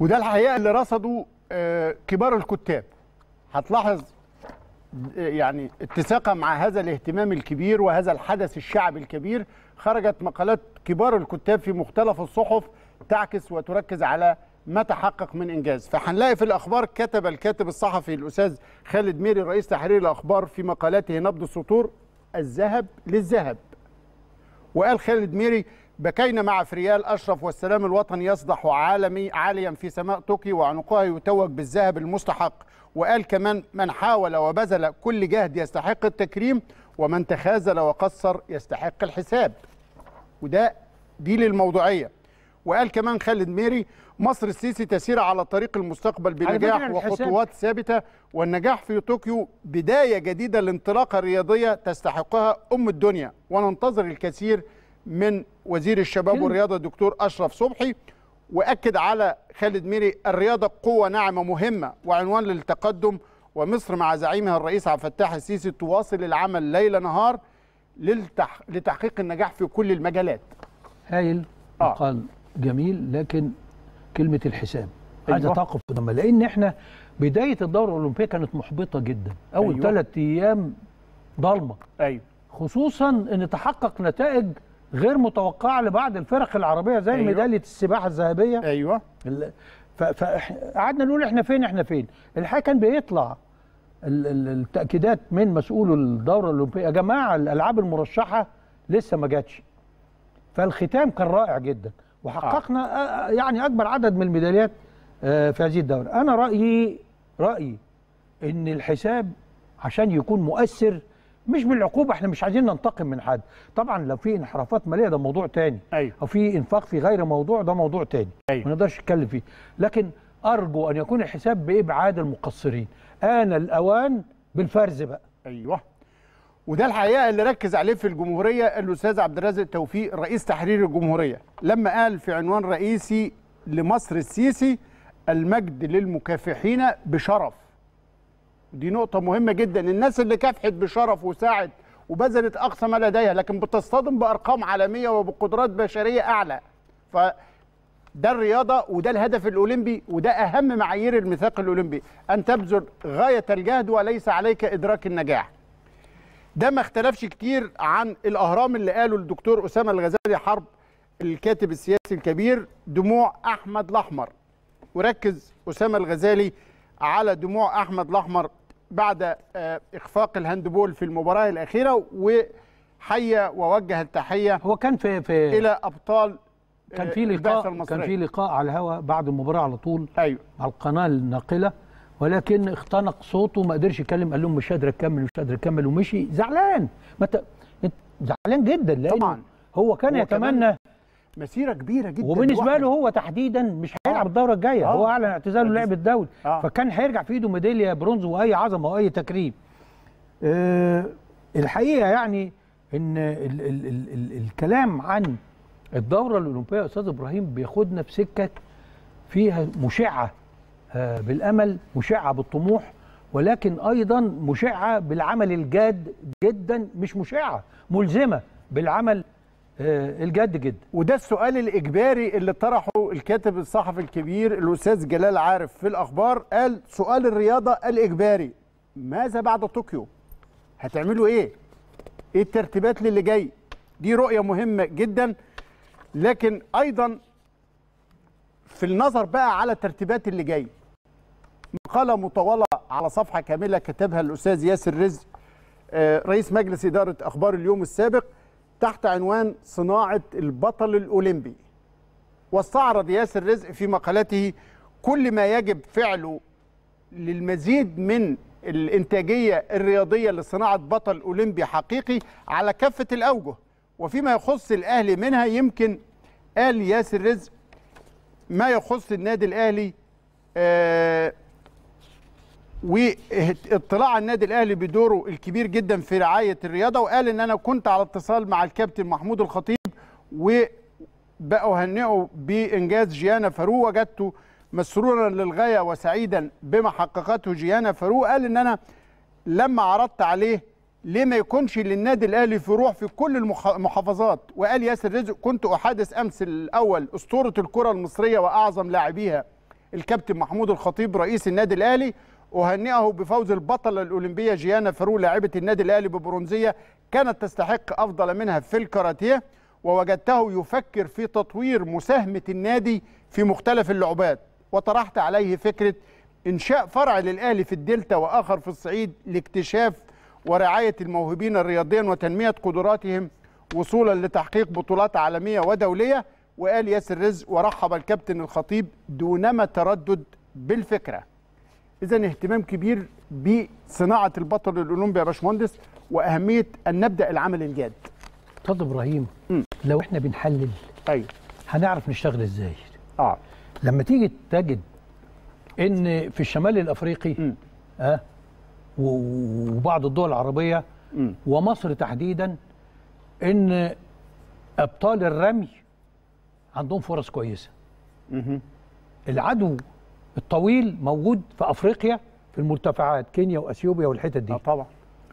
وده الحقيقه اللي رصده آه، كبار الكتاب هتلاحظ آه، يعني اتساقا مع هذا الاهتمام الكبير وهذا الحدث الشعبي الكبير خرجت مقالات كبار الكتاب في مختلف الصحف تعكس وتركز على ما تحقق من انجاز فهنلاقي في الاخبار كتب الكاتب الصحفي الاستاذ خالد ميري رئيس تحرير الاخبار في مقالته نبض السطور الذهب للذهب وقال خالد ميري بكينا مع فريال أشرف والسلام الوطني يصدح عالمي عاليا في سماء طوكيو وعنقها يتوج بالذهب المستحق وقال كمان من حاول وبذل كل جهد يستحق التكريم ومن تخاذل وقصر يستحق الحساب وده دي للموضوعية وقال كمان خالد ميري مصر السيسي تسير على طريق المستقبل بنجاح وخطوات ثابتة والنجاح في طوكيو بداية جديدة لانطلاقة رياضية تستحقها أم الدنيا وننتظر الكثير من وزير الشباب والرياضه الدكتور اشرف صبحي واكد على خالد ميري الرياضه قوه ناعمه مهمه وعنوان للتقدم ومصر مع زعيمها الرئيس عبد الفتاح السيسي تواصل العمل ليل نهار للتح... لتحقيق النجاح في كل المجالات هايل آه. قال جميل لكن كلمه الحساب عايزه أيوة. تقف لما لان احنا بدايه الدوره الاولمبيه كانت محبطه جدا اول أيوة. ثلاث أيوة. ايام ضلمه ايوه خصوصا ان تحقق نتائج غير متوقعه لبعض الفرق العربيه زي أيوة. ميداليه السباحه الذهبيه ايوه فقعدنا نقول احنا فين احنا فين الحقيقه كان بيطلع التاكيدات من مسؤول الدوره الاولمبيه يا جماعه الالعاب المرشحه لسه ما جاتش فالختام كان رائع جدا وحققنا آه. يعني اكبر عدد من الميداليات آه، في هذه الدوره انا رايي رايي ان الحساب عشان يكون مؤثر مش بالعقوبه احنا مش عايزين ننتقم من حد طبعا لو في انحرافات ماليه ده موضوع تاني أيوة. او في انفاق في غير موضوع ده موضوع تاني أيوة. ما نقدرش نتكلم فيه لكن ارجو ان يكون الحساب بابعاد المقصرين انا الاوان بالفرز بقى ايوه وده الحقيقه اللي ركز عليه في الجمهوريه الاستاذ عبد الرازق توفيق رئيس تحرير الجمهوريه لما قال في عنوان رئيسي لمصر السيسي المجد للمكافحين بشرف دي نقطة مهمة جدا الناس اللي كافحت بشرف وساعد وبذلت أقصى ما لديها لكن بتصطدم بأرقام عالمية وبقدرات بشرية أعلى ف ده الرياضة وده الهدف الأولمبي وده أهم معايير الميثاق الأولمبي أن تبذل غاية الجهد وليس عليك إدراك النجاح ده ما اختلفش كتير عن الأهرام اللي قاله الدكتور أسامة الغزالي حرب الكاتب السياسي الكبير دموع أحمد الأحمر وركز أسامة الغزالي على دموع أحمد الأحمر بعد آه، اخفاق الهاندبول في المباراه الاخيره وحيا ووجه التحيه هو كان في, في الى ابطال آه، كان في لقاء كان في لقاء على الهواء بعد المباراه على طول ايوه على القناه الناقله ولكن اختنق صوته ما قدرش يتكلم قال لهم مش قادر اكمل مش قادر اكمل ومشي زعلان ما ت... زعلان جدا لانه طبعا هو كان هو يتمنى مسيره كبيره جدا وبالنسبه له هو تحديدا مش هيلعب آه. الدوره الجايه هو اعلن آه. اعتزاله لعب الدوري آه. فكان هيرجع في ايده ميداليه برونز واي عظمه واي تكريم أه الحقيقه يعني ان ال ال ال ال الكلام عن الدوره الاولمبيه يا استاذ ابراهيم بياخدنا في سكه فيها مشعه بالامل مشعه بالطموح ولكن ايضا مشعه بالعمل الجاد جدا مش مشعه ملزمه بالعمل آه، الجد جدا وده السؤال الاجباري اللي طرحه الكاتب الصحفي الكبير الاستاذ جلال عارف في الاخبار قال سؤال الرياضه الاجباري ماذا بعد طوكيو هتعملوا ايه ايه الترتيبات للي جاي دي رؤيه مهمه جدا لكن ايضا في النظر بقى على الترتيبات اللي جاي مقاله مطوله على صفحه كامله كتبها الاستاذ ياسر رزق آه، رئيس مجلس اداره اخبار اليوم السابق تحت عنوان صناعة البطل الأولمبي واستعرض ياسر رزق في مقالته كل ما يجب فعله للمزيد من الإنتاجية الرياضية لصناعة بطل أولمبي حقيقي على كافة الأوجه وفيما يخص الأهلي منها يمكن قال ياسر رزق ما يخص النادي الأهلي آه اطلاع النادي الاهلي بدوره الكبير جدا في رعايه الرياضه وقال ان انا كنت على اتصال مع الكابتن محمود الخطيب وبقى اهنئه بانجاز جيانا فاروق وجدته مسرورا للغايه وسعيدا بما حققته جيانا فاروق قال ان انا لما عرضت عليه ليه ما يكونش للنادي الاهلي في روح في كل المحافظات وقال ياسر رزق كنت احادث امس الاول اسطوره الكره المصريه واعظم لاعبيها الكابتن محمود الخطيب رئيس النادي الاهلي أهنئه بفوز البطلة الأولمبية جيانا فرو لاعبة النادي الأهلي ببرونزية كانت تستحق أفضل منها في الكاراتيه ووجدته يفكر في تطوير مساهمة النادي في مختلف اللعبات وطرحت عليه فكرة إنشاء فرع للأهلي في الدلتا وآخر في الصعيد لاكتشاف ورعاية الموهوبين الرياضيين وتنمية قدراتهم وصولا لتحقيق بطولات عالمية ودولية وقال ياسر رزق ورحب الكابتن الخطيب دونما تردد بالفكره اذا اهتمام كبير بصناعه البطل الاولمبي يا باشمهندس واهميه ان نبدا العمل الجاد استاذ ابراهيم م. لو احنا بنحلل ايوه هنعرف نشتغل ازاي اه لما تيجي تجد ان في الشمال الافريقي م. اه وبعض الدول العربيه م. ومصر تحديدا ان ابطال الرمي عندهم فرص كويسه م. العدو الطويل موجود في افريقيا في المرتفعات كينيا واثيوبيا والحتت دي آه، طبعا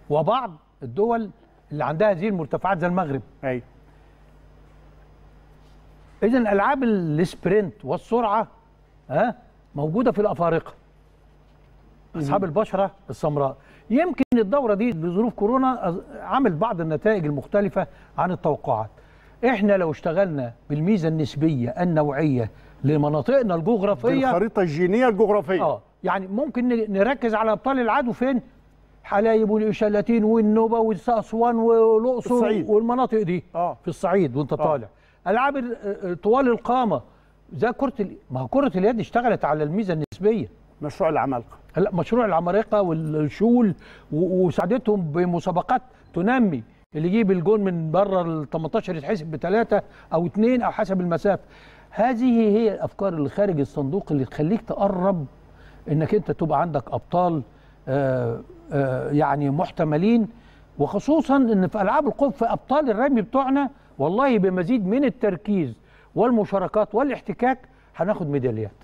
وبعض الدول اللي عندها هذه المرتفعات زي المغرب ايوه اذا العاب السبرنت والسرعه ها موجوده في الافارقه اصحاب البشره السمراء يمكن الدوره دي لظروف كورونا عمل بعض النتائج المختلفه عن التوقعات احنا لو اشتغلنا بالميزه النسبيه النوعيه لمناطقنا الجغرافيه الخريطه الجينيه الجغرافيه اه يعني ممكن نركز على ابطال العدو فين حلايب والشلاتين والنوبه والاسوان والاقصر والمناطق دي آه. في الصعيد وانت آه. طالع العاب آه، طوال القامه زي كره ال... ما كره اليد اشتغلت على الميزه النسبيه مشروع العمالقه لا مشروع العمالقه والشول و... وساعدتهم بمسابقات تنمي اللي يجيب الجون من بره ال 18 يتحسب بثلاثه او اثنين او حسب المسافه هذه هي الافكار اللي خارج الصندوق اللي تخليك تقرب انك انت تبقى عندك ابطال آه، آه، يعني محتملين وخصوصا ان في العاب القوه في ابطال الرمي بتوعنا والله بمزيد من التركيز والمشاركات والاحتكاك هناخد ميداليات